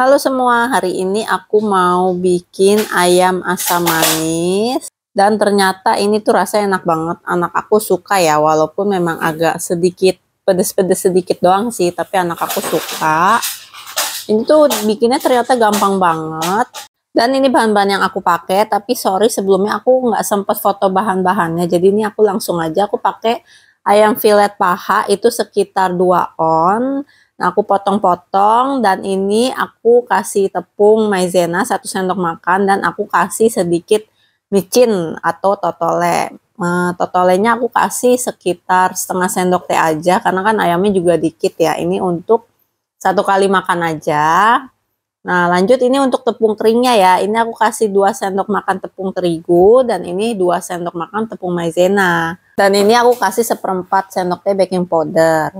Halo semua, hari ini aku mau bikin ayam asam manis dan ternyata ini tuh rasanya enak banget. Anak aku suka ya, walaupun memang agak sedikit pedes-pedes sedikit doang sih, tapi anak aku suka. Ini tuh bikinnya ternyata gampang banget. Dan ini bahan-bahan yang aku pakai, tapi sorry sebelumnya aku nggak sempet foto bahan-bahannya. Jadi ini aku langsung aja aku pakai ayam filet paha itu sekitar 2 on Nah, aku potong-potong dan ini aku kasih tepung maizena satu sendok makan dan aku kasih sedikit micin atau totole. Nah, totolenya aku kasih sekitar setengah sendok teh aja karena kan ayamnya juga dikit ya. Ini untuk satu kali makan aja. Nah, lanjut ini untuk tepung keringnya ya. Ini aku kasih dua sendok makan tepung terigu dan ini dua sendok makan tepung maizena. Dan ini aku kasih seperempat sendok teh baking powder.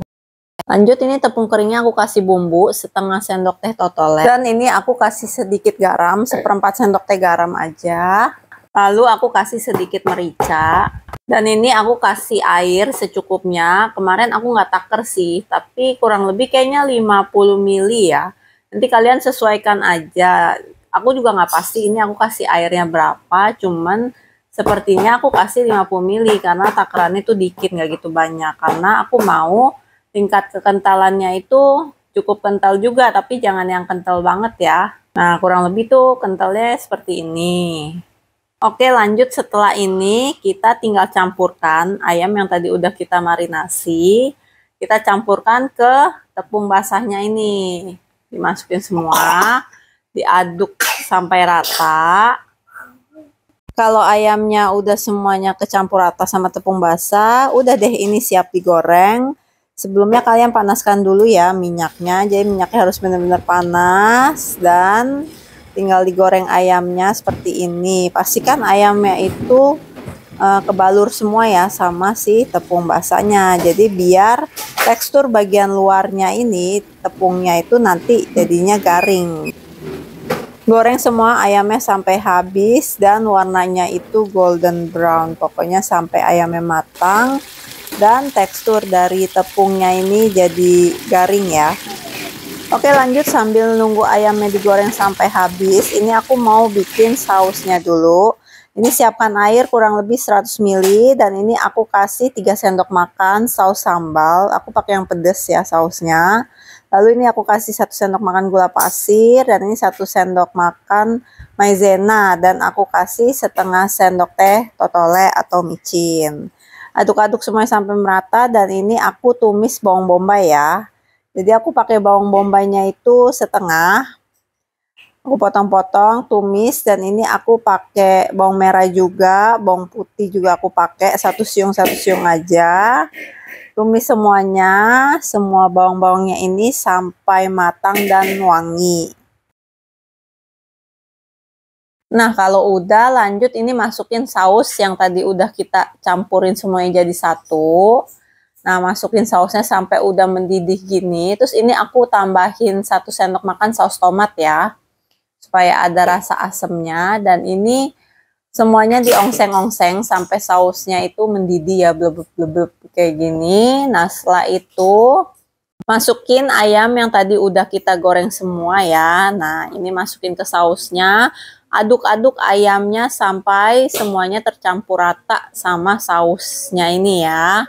Lanjut ini tepung keringnya aku kasih bumbu setengah sendok teh totole. Dan ini aku kasih sedikit garam, seperempat sendok teh garam aja. Lalu aku kasih sedikit merica. Dan ini aku kasih air secukupnya. Kemarin aku nggak taker sih, tapi kurang lebih kayaknya 50 mili ya. Nanti kalian sesuaikan aja. Aku juga nggak pasti ini aku kasih airnya berapa, cuman sepertinya aku kasih 50 mili karena takarannya itu dikit nggak gitu banyak karena aku mau tingkat kekentalannya itu cukup kental juga, tapi jangan yang kental banget ya. Nah, kurang lebih tuh kentalnya seperti ini. Oke, lanjut setelah ini kita tinggal campurkan ayam yang tadi udah kita marinasi. Kita campurkan ke tepung basahnya ini. Dimasukin semua, diaduk sampai rata. Kalau ayamnya udah semuanya kecampur rata sama tepung basah, udah deh ini siap digoreng sebelumnya kalian panaskan dulu ya minyaknya jadi minyaknya harus benar-benar panas dan tinggal digoreng ayamnya seperti ini pastikan ayamnya itu uh, kebalur semua ya sama si tepung basahnya jadi biar tekstur bagian luarnya ini tepungnya itu nanti jadinya garing goreng semua ayamnya sampai habis dan warnanya itu golden brown pokoknya sampai ayamnya matang dan tekstur dari tepungnya ini jadi garing ya Oke lanjut sambil nunggu ayamnya digoreng sampai habis ini aku mau bikin sausnya dulu ini siapkan air kurang lebih 100 ml dan ini aku kasih 3 sendok makan saus sambal. Aku pakai yang pedes ya sausnya. Lalu ini aku kasih 1 sendok makan gula pasir dan ini 1 sendok makan maizena dan aku kasih setengah sendok teh totole atau micin aduk-aduk semuanya sampai merata dan ini aku tumis bawang bombay ya jadi aku pakai bawang bombaynya itu setengah aku potong-potong tumis dan ini aku pakai bawang merah juga bawang putih juga aku pakai satu siung satu siung aja tumis semuanya semua bawang-bawangnya ini sampai matang dan wangi Nah, kalau udah lanjut ini masukin saus yang tadi udah kita campurin semuanya jadi satu. Nah, masukin sausnya sampai udah mendidih gini. Terus ini aku tambahin satu sendok makan saus tomat ya. Supaya ada rasa asemnya. Dan ini semuanya diongseng-ongseng sampai sausnya itu mendidih ya. blebeb kayak gini. Nah, setelah itu masukin ayam yang tadi udah kita goreng semua ya. Nah, ini masukin ke sausnya aduk-aduk ayamnya sampai semuanya tercampur rata sama sausnya ini ya.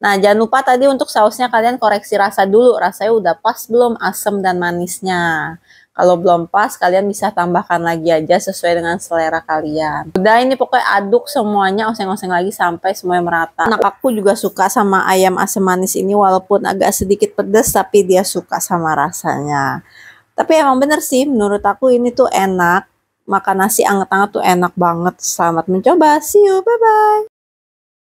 Nah, jangan lupa tadi untuk sausnya kalian koreksi rasa dulu. Rasanya udah pas belum asam dan manisnya. Kalau belum pas, kalian bisa tambahkan lagi aja sesuai dengan selera kalian. Udah ini pokoknya aduk semuanya, oseng-oseng lagi sampai semuanya merata. Anak aku juga suka sama ayam asam manis ini walaupun agak sedikit pedas tapi dia suka sama rasanya. Tapi emang bener sih, menurut aku ini tuh enak Makan nasi anget-anget tuh enak banget. Selamat mencoba. See you. Bye-bye.